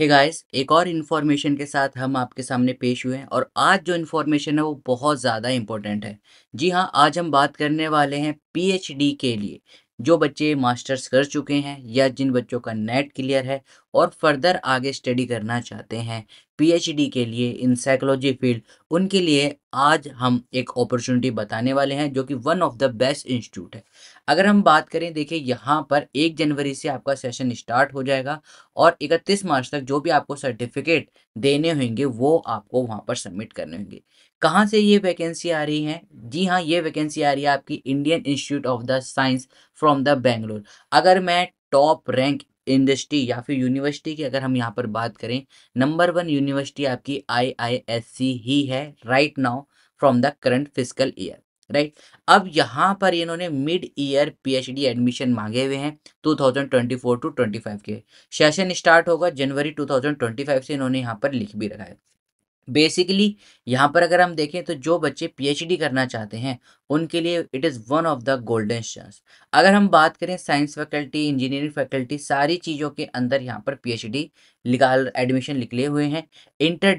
हे hey guys एक और information के साथ हम आपके सामने पेश हुए हैं और आज जो इन्फॉर्मेशन है वो बहुत ज़्यादा इम्पोर्टेंट है जी हाँ आज हम बात करने वाले हैं पीएचडी के लिए जो बच्चे मास्टर्स कर चुके हैं या जिन बच्चों का नेट क्लियर है और फर्दर आगे स्टडी करना चाहते हैं पीएचडी के लिए इन साइकोलॉजी फील्ड उनके लिए आज हम एक अपॉर्चुनिटी बताने वाले हैं जो कि one of the best institute है अगर हम बात करें देखिए यहाँ पर एक जनवरी से आपका सेशन स्टार्ट हो जाएगा और इकतीस मार्च तक जो भी आपको सर्टिफिकेट देने होंगे वो आपको वहाँ पर सबमिट करने होंगे कहाँ से ये वैकेंसी आ रही है जी हाँ ये वैकेंसी आ रही है आपकी Indian institute of the science from the Bangalore अगर मैं टॉप रैंक इंडस्ट्री या फिर यूनिवर्सिटी की अगर हम यहाँ पर बात करें नंबर वन यूनिवर्सिटी आपकी आईआईएससी ही है right now from the current physical year right अब यहाँ पर इन्होंने मिड ईयर पीएचडी एडमिशन मांगे हुए हैं 2024 टू 25 के सेशन स्टार्ट होगा जनवरी 2025 से इन्होंने यहाँ पर लिख भी रखा है बेसिकली यहाँ पर अगर हम देखें तो जो बच्चे पीएचडी करना चाहते हैं उनके लिए it is one of the golden chance अगर हम बात करें साइंस फैकल्टी इंजीनियरिंग फैकल्टी सारी चीज़ों के अंदर यहाँ पर पीएचडी निकाल एडमिशन निकले हुए हैं इंटर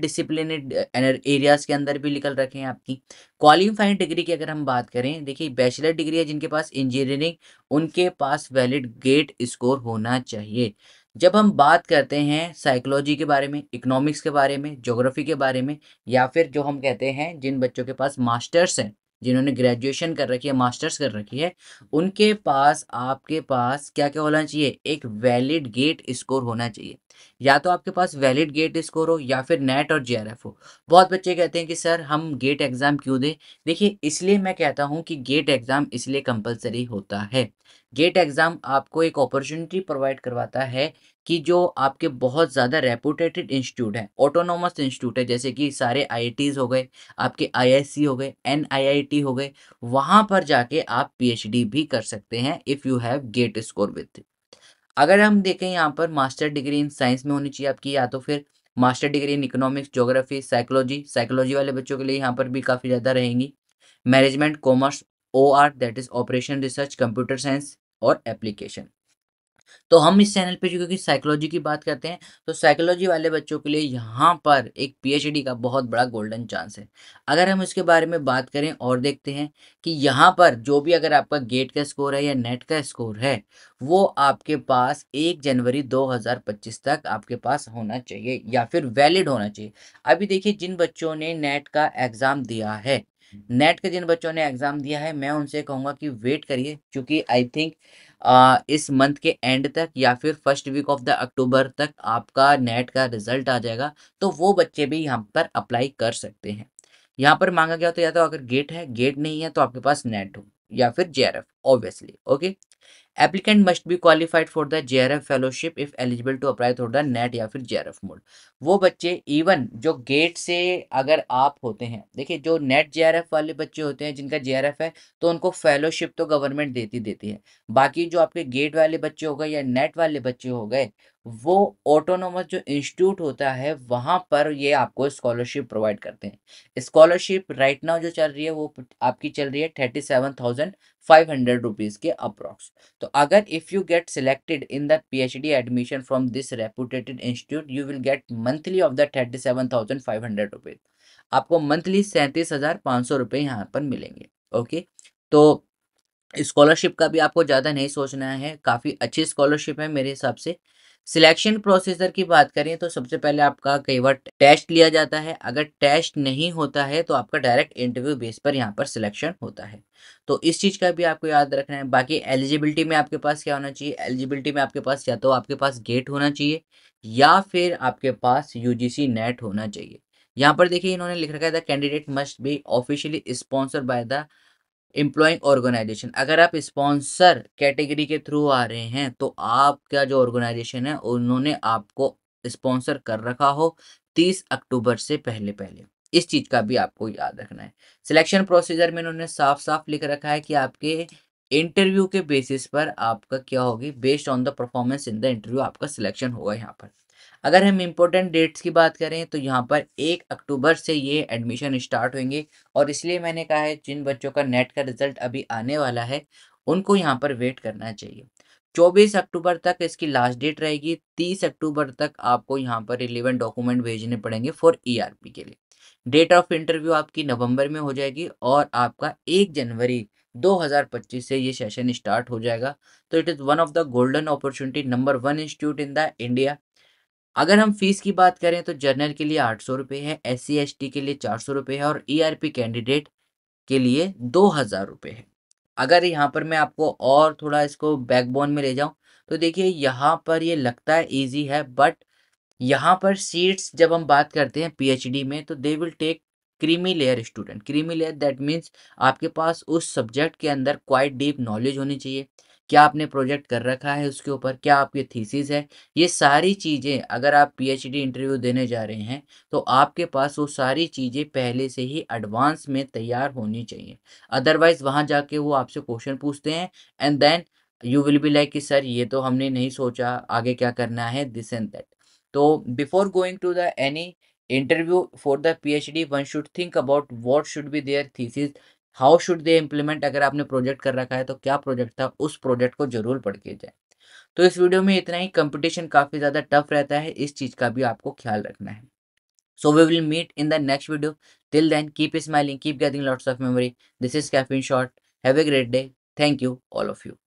एरियाज uh, के अंदर भी निकल रखे हैं आपकी क्वालिफाइड डिग्री की अगर हम बात करें देखिए बैचलर डिग्री है जिनके पास इंजीनियरिंग उनके पास वैलिड गेट स्कोर होना चाहिए जब हम बात करते हैं साइकोलॉजी के बारे में इकोनॉमिक्स के बारे में जोग्राफी के बारे में या फिर जो हम कहते हैं जिन बच्चों के पास मास्टर्स हैं जिन्होंने ग्रेजुएशन कर रखी है मास्टर्स कर रखी है उनके पास आपके पास क्या क्या होना चाहिए एक वैलिड गेट स्कोर होना चाहिए या तो आपके पास वैलिड गेट स्कोर हो या फिर नेट और जे हो बहुत बच्चे कहते हैं कि सर हम गेट एग्ज़ाम क्यों दें देखिए इसलिए मैं कहता हूँ कि गेट एग्ज़ाम इसलिए कंपलसरी होता है गेट एग्ज़ाम आपको एक अपॉर्चुनिटी प्रोवाइड करवाता है कि जो आपके बहुत ज़्यादा रेपूटेटेड इंस्टीट्यूट हैं ऑटोनोमस इंस्टीट्यूट है जैसे कि सारे आई हो गए आपके आई हो गए एन हो गए वहाँ पर जाके आप पी भी कर सकते हैं if you have GATE score with अगर हम देखें यहाँ पर मास्टर डिग्री इन साइंस में होनी चाहिए आपकी या तो फिर master degree in economics geography psychology psychology वाले बच्चों के लिए यहाँ पर भी काफ़ी ज़्यादा रहेंगी management commerce O R that is operation research computer science और एप्लीकेशन तो हम इस चैनल पे क्योंकि साइकोलॉजी की बात करते हैं तो साइकोलॉजी वाले बच्चों के लिए यहाँ पर एक पीएचडी का बहुत बड़ा गोल्डन चांस है अगर हम इसके बारे में बात करें और देखते हैं कि यहाँ पर जो भी अगर आपका गेट का स्कोर है या नेट का स्कोर है वो आपके पास एक जनवरी 2025 तक आपके पास होना चाहिए या फिर वैलिड होना चाहिए अभी देखिए जिन बच्चों ने नेट का एग्ज़ाम दिया है नेट के जिन बच्चों ने एग्ज़ाम दिया है मैं उनसे कहूँगा कि वेट करिए क्योंकि आई थिंक इस मंथ के एंड तक या फिर first week of the October तक आपका नेट का रिजल्ट आ जाएगा तो वो बच्चे भी यहाँ पर अप्लाई कर सकते हैं यहाँ पर मांगा गया तो या तो अगर गेट है गेट नहीं है तो आपके पास नेट हो या फिर J R F obviously okay applicant must be qualified for the F fellowship if eligible to apply for the NET या फिर जे आर एफ मोड वो बच्चे इवन जो गेट से अगर आप होते हैं देखिए जो नेट जे आर एफ वाले बच्चे होते हैं जिनका जे आर एफ है तो उनको फेलोशिप तो गवर्नमेंट देती देती है बाकी जो आपके गेट वाले बच्चे हो गए या नेट वाले बच्चे हो गए वो ऑटोनोमस जो इंस्टीट्यूट होता है वहाँ पर ये आपको स्कॉलरशिप प्रोवाइड करते हैं स्कॉलरशिप राइट नाउ जो चल रही है वो आपकी चल रही है thirty seven thousand five hundred rupees के अप्रॉक्स तो अगर if you get selected in the PhD admission from this reputed institute you will get monthly of the thirty seven thousand five hundred rupees आपको monthly सैंतीस हज़ार पाँच सौ रुपये यहाँ पर मिलेंगे ओके तो स्कॉलरशिप का भी आपको ज़्यादा नहीं सोचना है काफ़ी अच्छी स्कॉलरशिप है मेरे हिसाब से सिलेक्शन प्रोसेसर की बात करें तो सबसे पहले आपका कई बार टेस्ट लिया जाता है अगर टेस्ट नहीं होता है तो आपका डायरेक्ट इंटरव्यू बेस पर यहाँ पर सिलेक्शन होता है तो इस चीज़ का भी आपको याद रखना है बाकी एलिजिबिलिटी में आपके पास क्या होना चाहिए एलिजिबिलिटी में आपके पास या तो आपके पास गेट होना चाहिए या फिर आपके पास यू नेट होना चाहिए यहाँ पर देखिए इन्होंने लिख रखा था candidate must be officially sponsor by the employing organisation अगर आप स्पॉन्सर कैटेगरी के थ्रू आ रहे हैं तो आपका जो ऑर्गेनाइजेशन है उन्होंने आपको स्पॉन्सर कर रखा हो तीस अक्टूबर से पहले पहले इस चीज़ का भी आपको याद रखना है सिलेक्शन प्रोसीजर में इन्होंने साफ साफ लिख रखा है कि आपके इंटरव्यू के बेसिस पर आपका क्या होगी based on the performance in the interview आपका सिलेक्शन होगा यहाँ पर अगर हम इम्पोर्टेंट डेट्स की बात करें तो यहाँ पर एक अक्टूबर से ये एडमिशन स्टार्ट होंगे और इसलिए मैंने कहा है जिन बच्चों का नेट का रिजल्ट अभी आने वाला है उनको यहाँ पर वेट करना चाहिए 24 अक्टूबर तक इसकी लास्ट डेट रहेगी 30 अक्टूबर तक आपको यहाँ पर रिलेवेंट डॉक्यूमेंट भेजने पड़ेंगे फॉर ईआरपी e के लिए डेट ऑफ इंटरव्यू आपकी नवंबर में हो जाएगी और आपका एक जनवरी 2025 से ये सेशन स्टार्ट हो जाएगा तो it is one of the golden opportunity number one institute in the India अगर हम फीस की बात करें तो जर्नल के लिए आठ सौ रुपये है एस सी एस टी के लिए चार सौ रुपये है और ई आर पी कैंडिडेट के लिए दो हज़ार रुपये है अगर यहाँ पर मैं आपको और थोड़ा इसको बैकबोन में ले जाऊँ तो देखिए यहाँ पर ये लगता है ईजी है बट यहाँ पर सीट्स जब हम बात करते हैं पी में तो they will take creamy layer student creamy layer that means आपके पास उस सब्जेक्ट के अंदर क्वाइट डीप नॉलेज होनी चाहिए क्या आपने प्रोजेक्ट कर रखा है उसके ऊपर क्या आपकी थीसिस है ये सारी चीज़ें अगर आप पीएचडी इंटरव्यू देने जा रहे हैं तो आपके पास वो सारी चीज़ें पहले से ही एडवांस में तैयार होनी चाहिए अदरवाइज़ वहाँ जाके वो आपसे क्वेश्चन पूछते हैं and then you will be like कि सर ये तो हमने नहीं सोचा आगे क्या करना है दिस एंड दैट तो before going to the any the P H D one should think about what should be there thesis how should they implement अगर आपने प्रोजेक्ट कर रखा है तो क्या प्रोजेक्ट था उस प्रोजेक्ट को जरूर पढ़ के जाए तो इस वीडियो में इतना ही कंपटीशन काफ़ी ज़्यादा टफ रहता है इस चीज़ का भी आपको ख्याल रखना है so we will meet in the next video till then keep smiling keep gathering lots of memory this is caffeine short have a great day thank you all of you